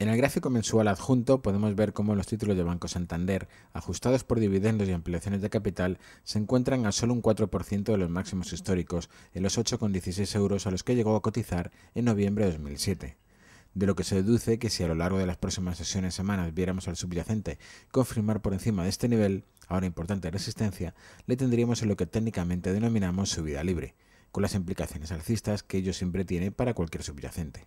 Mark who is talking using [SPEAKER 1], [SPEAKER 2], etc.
[SPEAKER 1] En el gráfico mensual adjunto podemos ver cómo los títulos de Banco Santander, ajustados por dividendos y ampliaciones de capital, se encuentran a solo un 4% de los máximos históricos, en los 8,16 euros a los que llegó a cotizar en noviembre de 2007. De lo que se deduce que si a lo largo de las próximas sesiones semanas viéramos al subyacente confirmar por encima de este nivel, ahora importante resistencia, le tendríamos en lo que técnicamente denominamos subida libre, con las implicaciones alcistas que ello siempre tiene para cualquier subyacente.